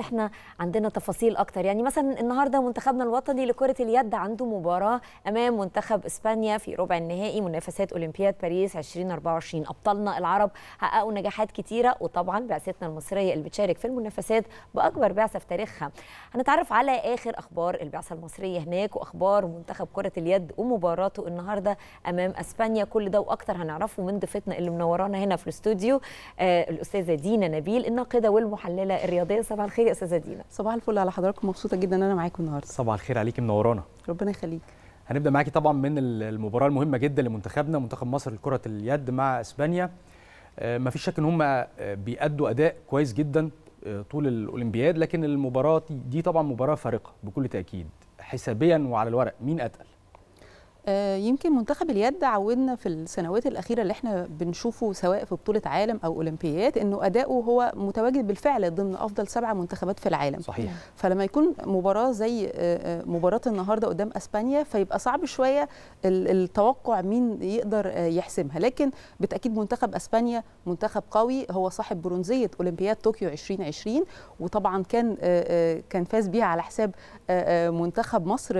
احنا عندنا تفاصيل اكتر يعني مثلا النهارده منتخبنا الوطني لكره اليد عنده مباراه امام منتخب اسبانيا في ربع النهائي منافسات اولمبياد باريس 2024 ابطالنا العرب حققوا نجاحات كتيره وطبعا بعثتنا المصريه اللي بتشارك في المنافسات باكبر بعثه في تاريخها هنتعرف على اخر اخبار البعثه المصريه هناك واخبار منتخب كره اليد ومباراته النهارده امام اسبانيا كل ده واكتر هنعرفه من ضيفتنا اللي منورانا هنا في الاستوديو آه الاستاذه دينا نبيل الناقده والمحلله الرياضيه صباح الخير خير يا استاذه دينا صباح الفل على حضراتكم مبسوطه جدا ان انا معاكم النهارده صباح الخير عليكي منورانا ربنا يخليك هنبدا معاكي طبعا من المباراه المهمه جدا لمنتخبنا منتخب مصر لكره اليد مع اسبانيا آه، ما فيش شك ان هم آه، بيأدوا اداء كويس جدا آه، طول الاولمبياد لكن المباراه دي طبعا مباراه فارقه بكل تاكيد حسابيا وعلى الورق مين اتقل آه، يمكن منتخب اليد عودنا في السنوات الاخيره اللي احنا بنشوفه سواء في بطوله عالم او اولمبيات انه اداؤه هو متواجد بالفعل ضمن افضل سبعة منتخبات في العالم صحيح فلما يكون مباراه زي آه، آه، مباراه النهارده قدام اسبانيا فيبقى صعب شويه التوقع مين يقدر يحسمها لكن بالتاكيد منتخب اسبانيا منتخب قوي هو صاحب برونزيه اولمبياد طوكيو 2020 وطبعا كان كان فاز بيها على حساب منتخب مصر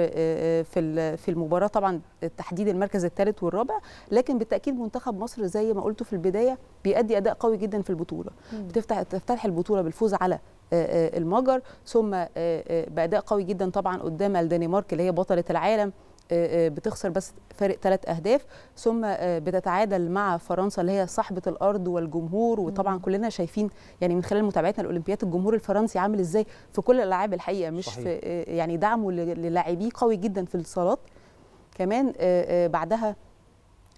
في المباراه طبعا تحديد المركز الثالث والرابع لكن بالتاكيد منتخب مصر زي ما قلت في البدايه بيأدي اداء قوي جدا في البطوله مم. بتفتح تفتح البطوله بالفوز على آه، آه، المجر ثم آه، باداء قوي جدا طبعا قدام الدنمارك اللي هي بطله العالم بتخسر بس فارق ثلاث اهداف ثم بتتعادل مع فرنسا اللي هي صاحبه الارض والجمهور وطبعا كلنا شايفين يعني من خلال متابعتنا الاولمبيات الجمهور الفرنسي عامل ازاي في كل الالعاب الحقيقه مش صحيح. في يعني دعمه للاعبيه قوي جدا في الصالات كمان آه، آه، بعدها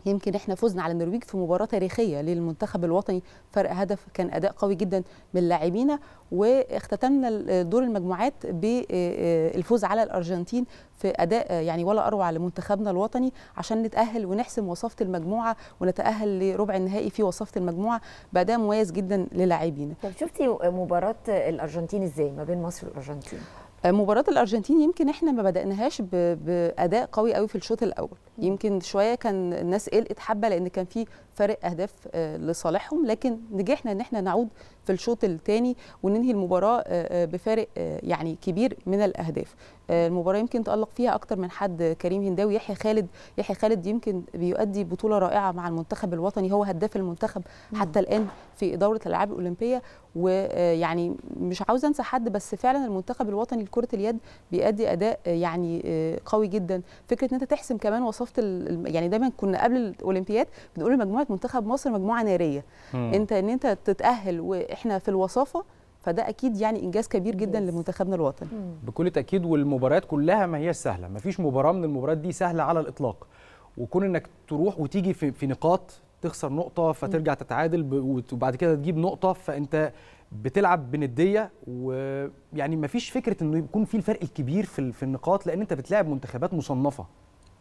يمكن احنا فزنا على النرويج في مباراه تاريخيه للمنتخب الوطني فرق هدف كان اداء قوي جدا من لاعبينا واختتمنا دور المجموعات بالفوز آه، على الارجنتين في اداء يعني ولا اروع لمنتخبنا الوطني عشان نتاهل ونحسم وصفه المجموعه ونتاهل لربع النهائي في وصفه المجموعه باداء مميز جدا للاعبينا طب شفتي مباراه الارجنتين ازاي ما بين مصر والارجنتين مباراة الأرجنتين يمكن احنا ما بدأناهاش بأداء قوي قوي في الشوط الأول يمكن شوية كان الناس قلقت حبة لأن كان في فارق اهداف آه، لصالحهم لكن نجحنا ان احنا نعود في الشوط الثاني وننهي المباراه آه، آه، بفارق يعني كبير من الاهداف المباراه يمكن تالق فيها اكتر من حد كريم هنداوي يحيى خالد يحيى خالد يمكن بيؤدي بطوله رائعه مع المنتخب الوطني هو هداف المنتخب حتى الان في دوره الالعاب الاولمبيه ويعني مش عاوز انسى حد بس فعلا المنتخب الوطني لكره اليد بيأدي اداء يعني قوي جدا فكره ان انت تحسم كمان وصفت يعني دايما كنا قبل الاولمبياد بنقول لمجموعه قدامك منتخب مصر مجموعه ناريه مم. انت ان انت تتاهل واحنا في الوصافه فده اكيد يعني انجاز كبير جدا لمنتخبنا الوطني بكل تاكيد والمباريات كلها ما هي سهله ما فيش مباراه من المباريات دي سهله على الاطلاق وكون انك تروح وتيجي في, في نقاط تخسر نقطه فترجع تتعادل وبعد كده تجيب نقطه فانت بتلعب بنديه ويعني ما فيش فكره انه يكون في الفرق الكبير في, في النقاط لان انت بتلعب منتخبات مصنفه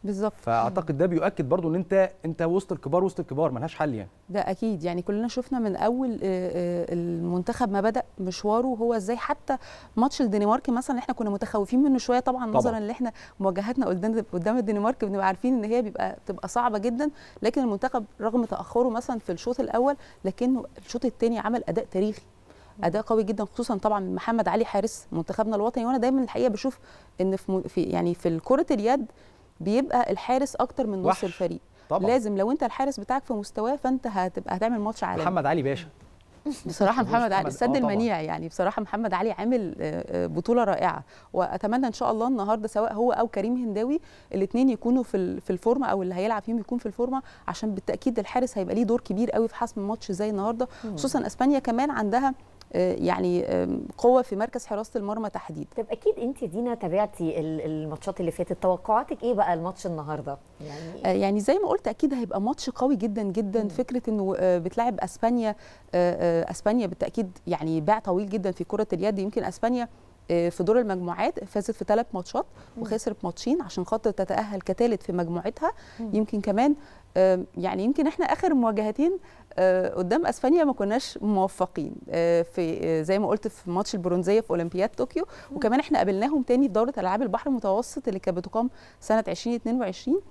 بالظبط فاعتقد ده بيؤكد برضو ان انت انت وسط الكبار وسط الكبار ملهاش حل يعني ده اكيد يعني كلنا شفنا من اول آه، آه، المنتخب ما بدا مشواره هو ازاي حتى ماتش الدنمارك مثلا احنا كنا متخوفين منه شويه طبعا نظرا ان احنا مواجهتنا قدام الدنمارك بنبقى عارفين ان هي بيبقى بتبقى صعبه جدا لكن المنتخب رغم تاخره مثلا في الشوط الاول لكنه الشوط الثاني عمل اداء تاريخي اداء قوي جدا خصوصا طبعا محمد علي حارس منتخبنا الوطني وانا دايما الحقيقه بشوف ان في يعني في كره اليد بيبقى الحارس اكتر من نص الفريق طبعا. لازم لو انت الحارس بتاعك في مستواه فانت هتبقى هتعمل ماتش عالمي محمد علي باشا بصراحه محمد علي السد آه، المنيع يعني بصراحه محمد علي عامل آه، آه، بطوله رائعه واتمنى ان شاء الله النهارده سواء هو او كريم هنداوي الاثنين يكونوا في في الفورمه او اللي هيلعب فيهم يكون في الفورمه عشان بالتاكيد الحارس هيبقى ليه دور كبير قوي في حسم ماتش زي النهارده خصوصا اسبانيا كمان عندها آه، يعني قوه في مركز حراسه المرمى تحديدا طب اكيد انت دينا تابعتي الماتشات اللي فاتت توقعاتك ايه بقى الماتش النهارده يعني آه، يعني زي ما قلت اكيد هيبقى ماتش قوي جدا جدا مم. فكره انه آه، بتلعب اسبانيا اسبانيا بالتاكيد يعني باع طويل جدا في كره اليد يمكن اسبانيا آه، في دور المجموعات فازت في ثلاث ماتشات وخسرت ماتشين عشان خاطر تتاهل كثالث في مجموعتها يمكن كمان آه، يعني يمكن احنا اخر مواجهتين آه، قدام اسبانيا ما كناش موفقين في زي ما قلت في ماتش البرونزيه في اولمبياد طوكيو وكمان احنا قابلناهم تاني في دوره العاب البحر المتوسط اللي كانت بتقام سنه 2022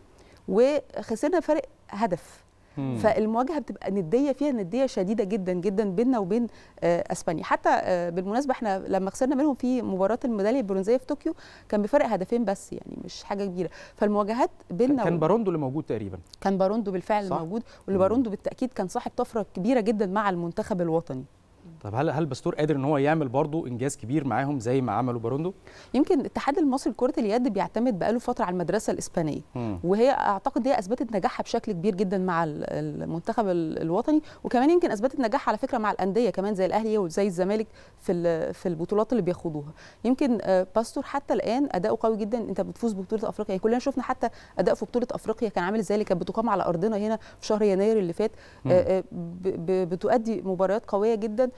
وخسرنا فرق هدف فالمواجهه بتبقى نديه فيها نديه شديده جدا جدا بيننا وبين آه، اسبانيا حتى آه، بالمناسبه احنا لما خسرنا منهم في مباراه الميداليه البرونزيه في طوكيو كان بفرق هدفين بس يعني مش حاجه كبيره فالمواجهات بيننا كان باروندو اللي موجود تقريبا كان باروندو بالفعل موجود واللي باروندو بالتاكيد كان صاحب طفره كبيره جدا مع المنتخب الوطني طب هل هل بستور قادر ان هو يعمل برضه انجاز كبير معاهم زي ما عملوا باروندو؟ يمكن الاتحاد المصري لكره اليد بيعتمد بقاله فتره على المدرسه الاسبانيه م. وهي اعتقد هي اثبتت نجاحها بشكل كبير جدا مع المنتخب الوطني وكمان يمكن اثبتت نجاحها على فكره مع الانديه كمان زي الاهلي وزي الزمالك في في البطولات اللي بياخدوها يمكن آه، باستور حتى الان اداؤه قوي جدا انت بتفوز ببطوله افريقيا يعني كلنا شفنا حتى اداء في بطوله افريقيا كان عامل ازاي اللي كانت بتقام على ارضنا هنا في شهر يناير اللي فات آه، آه، بتؤدي مباريات قويه جدا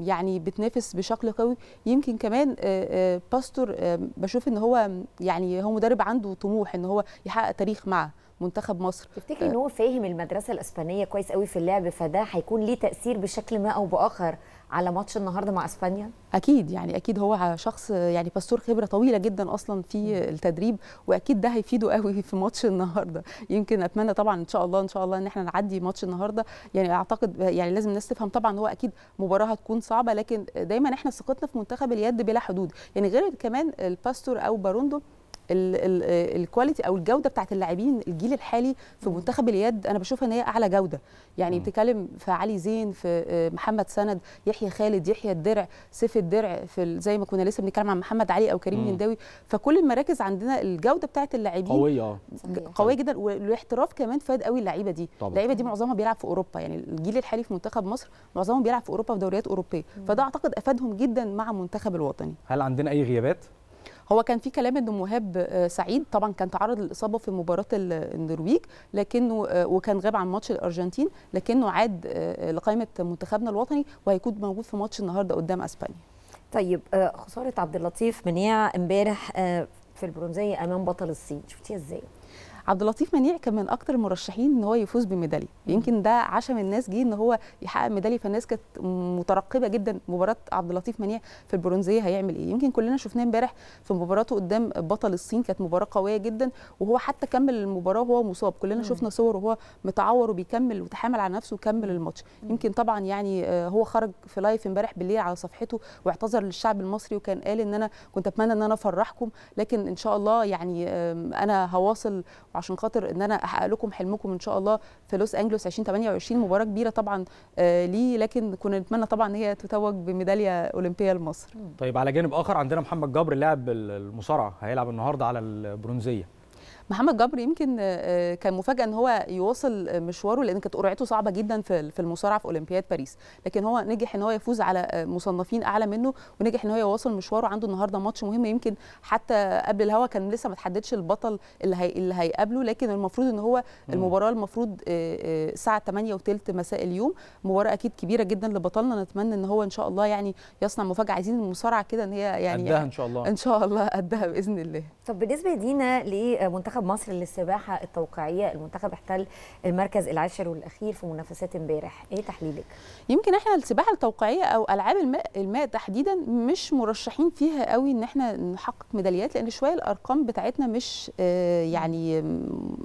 يعني بتنافس بشكل قوي يمكن كمان آه، آه، باستور بشوف ان هو يعني هو مدرب عنده طموح ان هو يحقق تاريخ معه منتخب مصر تفتكري آه. ان هو فاهم المدرسه الاسبانيه كويس قوي في اللعب فده هيكون ليه تاثير بشكل ما او باخر على ماتش النهارده مع اسبانيا اكيد يعني اكيد هو شخص يعني باستور خبره طويله جدا اصلا في التدريب واكيد ده هيفيده قوي في ماتش النهارده يمكن اتمنى طبعا ان شاء الله ان شاء الله ان احنا نعدي ماتش النهارده يعني اعتقد يعني لازم الناس تفهم طبعا هو اكيد مباراه هتكون صعبه لكن دايما احنا ثقتنا في منتخب اليد بلا حدود يعني غير كمان الباستور او باروندو الكواليتي او الجوده بتاعت اللاعبين الجيل الحالي في منتخب اليد انا بشوف ان هي اعلى جوده يعني بتتكلم في علي زين في آه، محمد سند يحيى خالد يحيى الدرع سيف الدرع في زي ما كنا لسه بنتكلم عن محمد علي او كريم منداوي فكل المراكز عندنا الجوده بتاعت اللاعبين قويه آه. قويه جدا والاحتراف كمان فاد قوي اللعيبه دي اللعيبه دي معظمها بيلعب في اوروبا يعني الجيل الحالي في منتخب مصر معظمهم بيلعب في اوروبا في دوريات اوروبيه فده اعتقد افادهم جدا مع منتخب الوطني هل عندنا اي غيابات هو كان في كلام ان مهاب آه، سعيد طبعا كان تعرض للاصابه في مباراه النرويج لكنه آه، وكان غاب عن ماتش الارجنتين لكنه عاد آه، لقائمه منتخبنا الوطني وهيكون موجود في ماتش النهارده قدام اسبانيا طيب خساره عبد اللطيف منيع امبارح في البرونزيه امام بطل الصين شفتيها ازاي عبد اللطيف منيع كان من اكتر المرشحين ان هو يفوز بميداليه يمكن ده عشم الناس جه ان هو يحقق ميداليه فالناس كانت مترقبه جدا مباراه عبد اللطيف منيع في البرونزيه هيعمل ايه يمكن كلنا شفناه امبارح في مباراته قدام بطل الصين كانت مباراه قويه جدا وهو حتى كمل المباراه وهو مصاب كلنا شفنا صور وهو متعور وبيكمل وتحامل على نفسه وكمل الماتش يمكن طبعا يعني آه، هو خرج في لايف امبارح بالليل على صفحته واعتذر للشعب المصري وكان قال ان انا كنت اتمنى ان انا افرحكم لكن ان شاء الله يعني انا هواصل وعشان خاطر ان انا احقق لكم حلمكم ان شاء الله في لوس انجلوس 2028 مباراه كبيره طبعا آه، ليه لكن كنا نتمنى طبعا ان هي تتوج بميداليه اولمبيه لمصر طيب على جانب اخر عندنا محمد جبر لاعب المصارعه هيلعب النهارده على البرونزيه محمد جبر يمكن آه، آه، كان مفاجاه ان هو يواصل آه، مشواره لان كانت قرعته صعبه جدا في المصارعه في اولمبياد باريس لكن هو نجح ان هو يفوز على مصنفين اعلى منه ونجح ان هو يواصل مشواره عنده النهارده ماتش مهم يمكن حتى قبل الهوا كان لسه ما تحددش البطل اللي هي اللي هيقابله لكن المفروض ان هو المباراه المفروض الساعه 8 وثلث مساء اليوم مباراه اكيد كبيره جدا لبطلنا نتمنى ان هو ان شاء الله يعني يصنع مفاجاه عايزين المصارعه كده ان هي يعني قدها ان شاء الله ان شاء الله قدها باذن الله طب بالنسبه لينا لمنتخب منتخب مصر للسباحه التوقيعيه المنتخب احتل المركز العاشر والاخير في منافسات امبارح ايه تحليلك يمكن احنا السباحه التوقيعيه او العاب الماء, الماء تحديدا مش مرشحين فيها قوي ان احنا نحقق ميداليات لان شويه الارقام بتاعتنا مش آه، يعني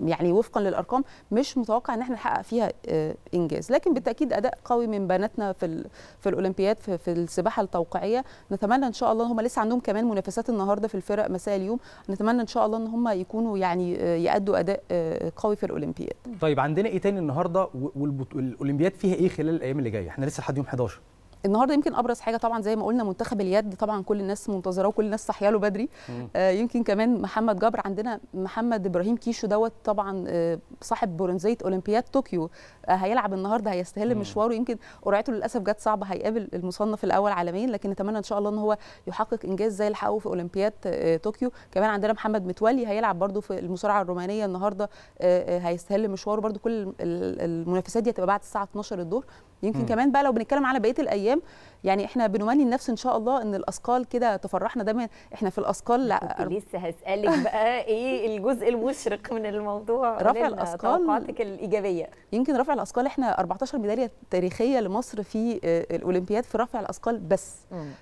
يعني وفقا للارقام مش متوقع ان احنا نحقق فيها آه، انجاز لكن بالتاكيد اداء قوي من بناتنا في في الاولمبياد في, في السباحه التوقيعيه نتمنى ان شاء الله هم لسه عندهم كمان منافسات النهارده في الفرق مساء اليوم نتمنى ان شاء الله ان هم يكونوا يعني يأدوا أداء آه، آه، قوي في الأولمبياد طيب عندنا إيه تاني النهاردة والأولمبياد فيها إيه خلال الأيام اللي جاية؟ إحنا لسه لحد يوم 11 النهارده يمكن ابرز حاجه طبعا زي ما قلنا منتخب اليد طبعا كل الناس منتظراه وكل الناس صاحيه له بدري آه يمكن كمان محمد جبر عندنا محمد ابراهيم كيشو دوت طبعا آه صاحب برونزيه اولمبياد طوكيو آه هيلعب النهارده هيستهل مشواره يمكن قرعته للاسف جت صعبه هيقابل المصنف الاول عالميا لكن نتمنى ان شاء الله ان هو يحقق انجاز زي اللي حققه في اولمبياد آه طوكيو كمان عندنا محمد متولي هيلعب برده في المصارعه الرومانيه النهارده آه, آه، هيستهل مشواره برده كل المنافسات دي هتبقى بعد الساعه 12 الظهر يمكن م. كمان بقى لو بنتكلم على بقيه الايام يعني احنا بنمني النفس ان شاء الله ان الاثقال كده تفرحنا دايما احنا في الاثقال لا لسه هسالك بقى ايه الجزء المشرق من الموضوع رفع الاثقال توقعاتك الايجابيه يمكن رفع الاثقال احنا 14 ميداليه تاريخيه لمصر في آه، الاولمبياد في رفع الاثقال بس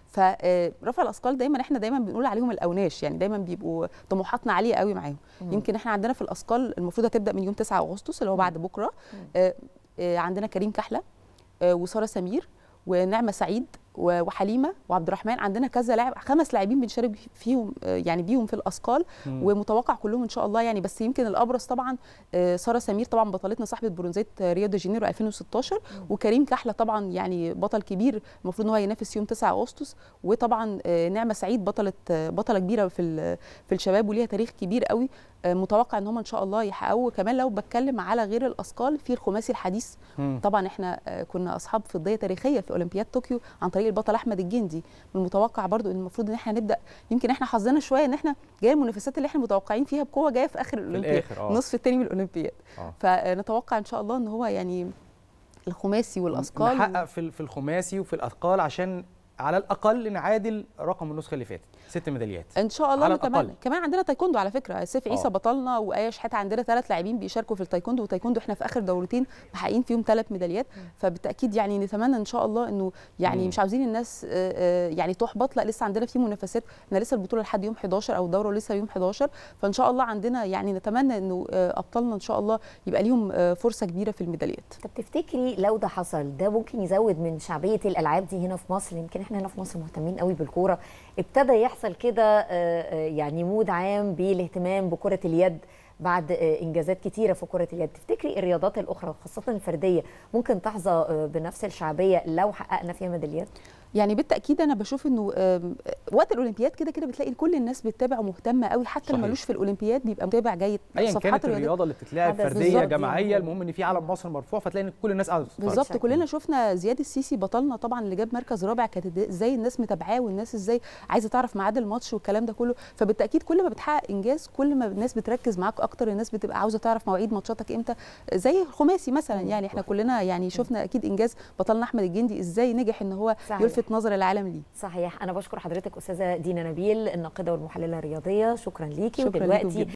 فرفع آه، الاثقال دايما احنا دايما بنقول عليهم الاوناش يعني دايما بيبقوا طموحاتنا عاليه قوي معاهم يمكن احنا عندنا في الاثقال المفروض هتبدا من يوم 9 اغسطس اللي هو بعد بكره آه، عندنا كريم كحله آه، وساره سمير ونعمه سعيد وحليمه وعبد الرحمن عندنا كذا لاعب خمس لاعبين بنشارك فيهم آه، يعني بيهم في الاثقال ومتوقع كلهم ان شاء الله يعني بس يمكن الابرز طبعا آه، ساره سمير طبعا بطلتنا صاحبه برونزيه ريو دي جانيرو 2016 وكريم كحله طبعا يعني بطل كبير المفروض ان هو ينافس يوم 9 اغسطس وطبعا نعمه سعيد بطله بطله كبيره في في الشباب وليها تاريخ كبير قوي متوقع ان هم ان شاء الله يحققوا كمان لو بتكلم على غير الاثقال في الخماسي الحديث م. طبعا احنا آه، كنا اصحاب فضيه تاريخيه في اولمبياد طوكيو عن طريق البطل احمد الجندي من المتوقع برضو ان المفروض ان احنا نبدا يمكن احنا حظنا شويه ان احنا جاي المنافسات اللي احنا متوقعين فيها بقوه جايه في اخر الاولمبياد النصف آه. الثاني من الاولمبياد آه. فنتوقع ان شاء الله ان هو يعني الخماسي والاثقال نحقق في الخماسي وفي الاثقال عشان على الاقل نعادل رقم النسخه اللي فاتت ست ميداليات ان شاء الله على الأقل. كمان عندنا تايكوندو على فكره سيف عيسى آه. بطلنا وايه شحاته عندنا ثلاث لاعبين بيشاركوا في التايكوندو وتايكوندو احنا في اخر دورتين محققين فيهم ثلاث ميداليات فبالتاكيد يعني نتمنى ان شاء الله انه يعني مم. مش عاوزين الناس آه، آه، يعني تحبط لا لسه عندنا في منافسات احنا لسه البطوله لحد يوم 11 او الدوره لسه يوم 11 فان شاء الله عندنا يعني نتمنى انه ابطالنا ان شاء الله يبقى ليهم فرصه كبيره في الميداليات طب تفتكري لو ده حصل ده ممكن يزود من شعبيه الالعاب دي هنا في مصر يمكن احنا هنا في مصر مهتمين قوي بالكوره ابتدى يحصل كده آه، آه، يعني مود عام بالاهتمام بكره اليد بعد آه، انجازات كتيره في كره اليد تفتكري الرياضات الاخرى وخاصه الفرديه ممكن تحظى آه، بنفس الشعبيه لو حققنا فيها ميداليات يعني بالتاكيد انا بشوف انه وقت الاولمبياد كده كده بتلاقي كل الناس بتتابع ومهتمه قوي حتى اللي ملوش في الاولمبياد بيبقى متابع جيد صفحات كانت الرياضه اللي بتتلعب فرديه جماعيه المهم ان في علم مصر مرفوع فتلاقي ان كل الناس قاعده بالظبط كلنا شفنا زياد السيسي بطلنا طبعا اللي جاب مركز رابع كانت ازاي الناس متابعاه والناس ازاي عايزه تعرف ميعاد الماتش والكلام ده كله فبالتاكيد كل ما بتحقق انجاز كل ما الناس بتركز معاك اكتر الناس بتبقى عاوزه تعرف مواعيد ماتشاتك امتى زي الخماسي مثلا يعني احنا كلنا يعني شفنا اكيد انجاز بطلنا احمد الجندي ازاي نجح ان هو صحيح. يلفت نظر العالم ليه صحيح انا بشكر حضرتك استاذه دينا نبيل الناقده والمحلله الرياضيه شكرا ليكي شكرا ودلوقتي